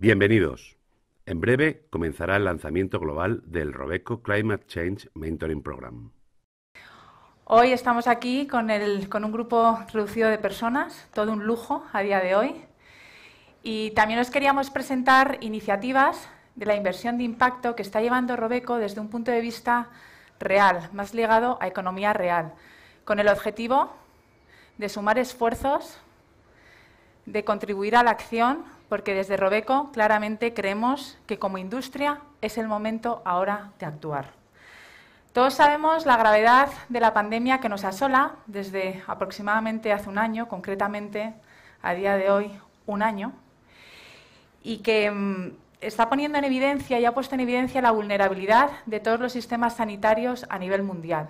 Bienvenidos. En breve comenzará el lanzamiento global del Robeco Climate Change Mentoring Program. Hoy estamos aquí con, un grupo reducido de personas, todo un lujo a día de hoy. Y también os queríamos presentar iniciativas de la inversión de impacto que está llevando Robeco desde un punto de vista real, más ligado a economía real, con el objetivo de sumar esfuerzos, de contribuir a la acción porque desde Robeco claramente creemos que como industria es el momento ahora de actuar. Todos sabemos la gravedad de la pandemia que nos asola desde aproximadamente hace un año, concretamente a día de hoy un año, y que mm, está poniendo en evidencia y ha puesto en evidencia la vulnerabilidad de todos los sistemas sanitarios a nivel mundial,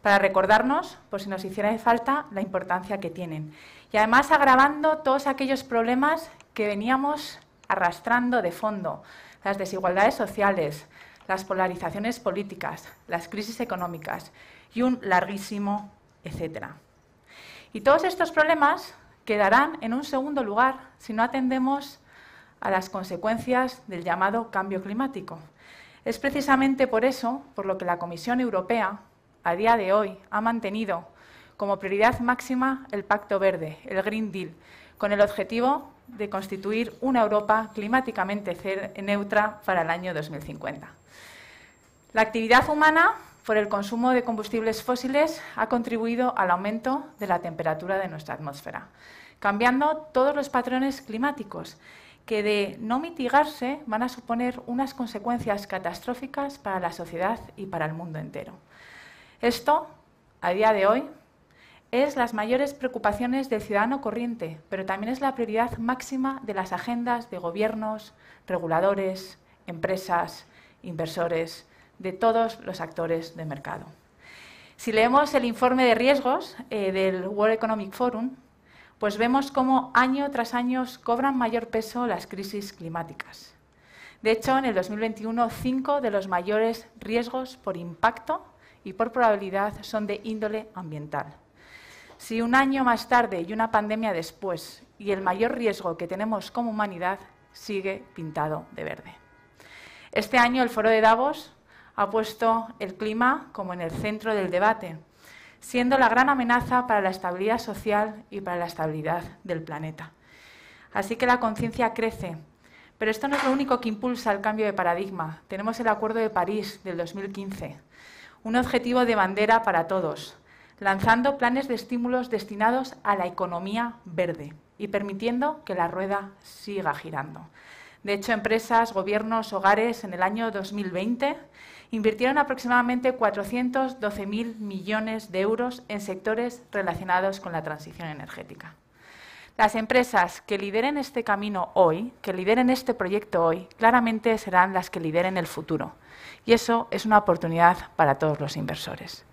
para recordarnos, por si nos hiciera falta, la importancia que tienen. Y además agravando todos aquellos problemas que veníamos arrastrando de fondo, las desigualdades sociales, las polarizaciones políticas, las crisis económicas y un larguísimo etcétera. Y todos estos problemas quedarán en un segundo lugar si no atendemos a las consecuencias del llamado cambio climático. Es precisamente por eso por lo que la Comisión Europea, a día de hoy, ha mantenido como prioridad máxima el Pacto Verde, el Green Deal, con el objetivo de constituir una Europa climáticamente neutra para el año 2050. La actividad humana por el consumo de combustibles fósiles ha contribuido al aumento de la temperatura de nuestra atmósfera, cambiando todos los patrones climáticos que de no mitigarse van a suponer unas consecuencias catastróficas para la sociedad y para el mundo entero. Esto, a día de hoy, es las mayores preocupaciones del ciudadano corriente, pero también es la prioridad máxima de las agendas de gobiernos, reguladores, empresas, inversores, de todos los actores de mercado. Si leemos el informe de riesgos eh, del World Economic Forum, pues vemos cómo año tras año cobran mayor peso las crisis climáticas. De hecho, en el 2021, cinco de los mayores riesgos por impacto y por probabilidad son de índole ambiental. Si un año más tarde y una pandemia después, y el mayor riesgo que tenemos como humanidad sigue pintado de verde. Este año el Foro de Davos ha puesto el clima como en el centro del debate, siendo la gran amenaza para la estabilidad social y para la estabilidad del planeta. Así que la conciencia crece, pero esto no es lo único que impulsa el cambio de paradigma. Tenemos el Acuerdo de París del 2015, un objetivo de bandera para todos, lanzando planes de estímulos destinados a la economía verde y permitiendo que la rueda siga girando. De hecho, empresas, gobiernos, hogares en el año 2020 invirtieron aproximadamente 412.000 millones de euros en sectores relacionados con la transición energética. Las empresas que lideren este camino hoy, que lideren este proyecto hoy, claramente serán las que lideren el futuro. Y eso es una oportunidad para todos los inversores.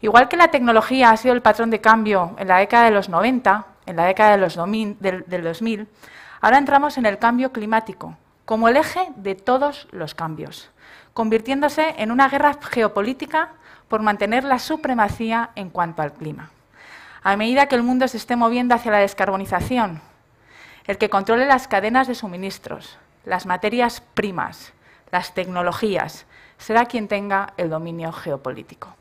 Igual que la tecnología ha sido el patrón de cambio en la década de los 90, en la década de los 2000, ahora entramos en el cambio climático, como el eje de todos los cambios, convirtiéndose en una guerra geopolítica por mantener la supremacía en cuanto al clima. A medida que el mundo se esté moviendo hacia la descarbonización, el que controle las cadenas de suministros, las materias primas, las tecnologías, será quien tenga el dominio geopolítico.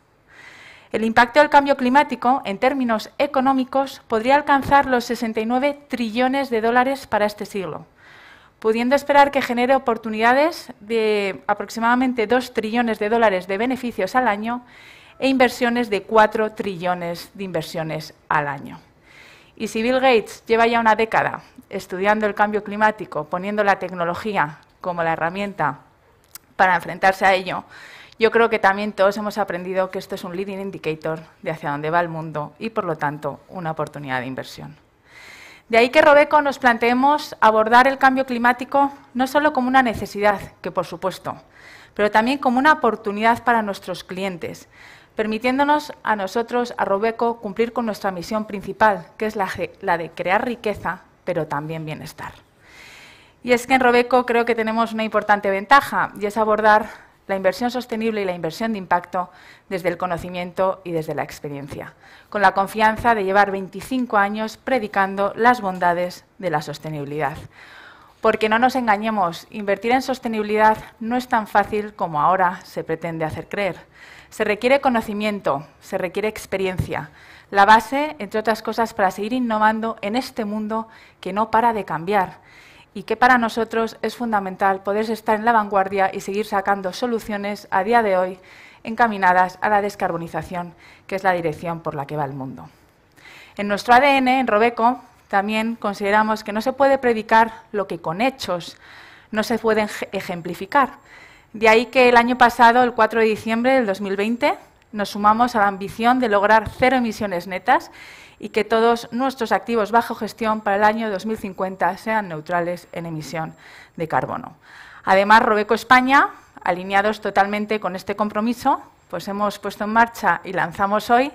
El impacto del cambio climático, en términos económicos, podría alcanzar los 69 trillones de dólares para este siglo, pudiendo esperar que genere oportunidades de aproximadamente 2 trillones de dólares de beneficios al año e inversiones de 4 trillones de inversiones al año. Y si Bill Gates lleva ya una década estudiando el cambio climático, poniendo la tecnología como la herramienta para enfrentarse a ello, yo creo que también todos hemos aprendido que esto es un leading indicator de hacia dónde va el mundo y, por lo tanto, una oportunidad de inversión. De ahí que Robeco nos planteemos abordar el cambio climático no solo como una necesidad, que por supuesto, pero también como una oportunidad para nuestros clientes, permitiéndonos a nosotros, a Robeco, cumplir con nuestra misión principal, que es la, de crear riqueza, pero también bienestar. Y es que en Robeco creo que tenemos una importante ventaja, y es abordar la inversión sostenible y la inversión de impacto desde el conocimiento y desde la experiencia, con la confianza de llevar 25 años predicando las bondades de la sostenibilidad. Porque no nos engañemos, invertir en sostenibilidad no es tan fácil como ahora se pretende hacer creer. Se requiere conocimiento, se requiere experiencia, la base, entre otras cosas, para seguir innovando en este mundo que no para de cambiar y que para nosotros es fundamental poder estar en la vanguardia y seguir sacando soluciones a día de hoy encaminadas a la descarbonización, que es la dirección por la que va el mundo. En nuestro ADN, en Robeco, también consideramos que no se puede predicar lo que con hechos no se puede ejemplificar. De ahí que el año pasado, el 4 de diciembre del 2020, nos sumamos a la ambición de lograr cero emisiones netas y que todos nuestros activos bajo gestión para el año 2050 sean neutrales en emisión de carbono. Además, Robeco España, alineados totalmente con este compromiso, pues hemos puesto en marcha y lanzamos hoy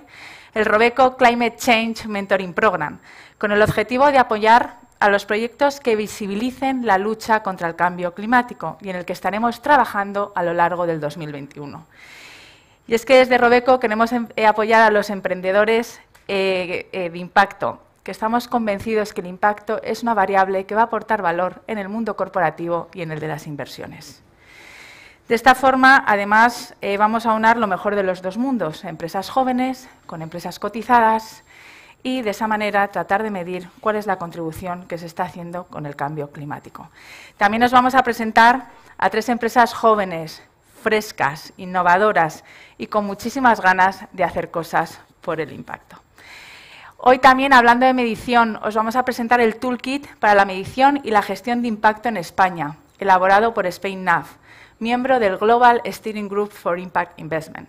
el Robeco Climate Change Mentoring Program, con el objetivo de apoyar a los proyectos que visibilicen la lucha contra el cambio climático y en el que estaremos trabajando a lo largo del 2021. Y es que desde Robeco queremos em, eh, apoyar a los emprendedores eh, eh, de impacto, que estamos convencidos que el impacto es una variable que va a aportar valor en el mundo corporativo y en el de las inversiones. De esta forma, además, vamos a unar lo mejor de los dos mundos, empresas jóvenes con empresas cotizadas, y de esa manera tratar de medir cuál es la contribución que se está haciendo con el cambio climático. También nos vamos a presentar a tres empresas jóvenes frescas, innovadoras y con muchísimas ganas de hacer cosas por el impacto. Hoy también, hablando de medición, os vamos a presentar el Toolkit para la medición y la gestión de impacto en España, elaborado por Spain SpainNav, miembro del Global Steering Group for Impact Investment,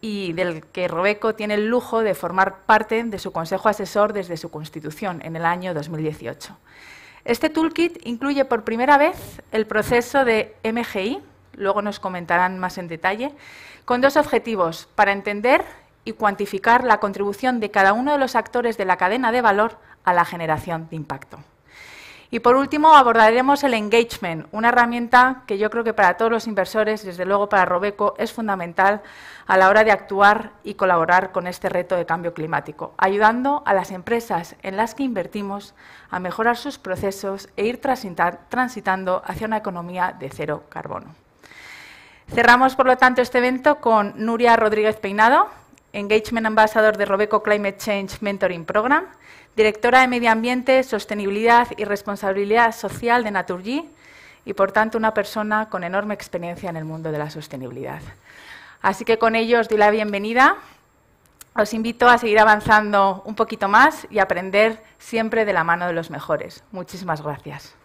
y del que Robeco tiene el lujo de formar parte de su consejo asesor desde su constitución en el año 2018. Este toolkit incluye por primera vez el proceso de MGI, luego nos comentarán más en detalle, con dos objetivos, para entender y cuantificar la contribución de cada uno de los actores de la cadena de valor a la generación de impacto. Y por último abordaremos el engagement, una herramienta que yo creo que para todos los inversores, desde luego para Robeco, es fundamental a la hora de actuar y colaborar con este reto de cambio climático, ayudando a las empresas en las que invertimos a mejorar sus procesos e ir transitando hacia una economía de cero carbono. Cerramos, por lo tanto, este evento con Nuria Rodríguez Peinado, Engagement Ambassador de Robeco Climate Change Mentoring Program, directora de Medio Ambiente, Sostenibilidad y Responsabilidad Social de Naturgy y, por tanto, una persona con enorme experiencia en el mundo de la sostenibilidad. Así que con ellos os doy la bienvenida. Os invito a seguir avanzando un poquito más y aprender siempre de la mano de los mejores. Muchísimas gracias.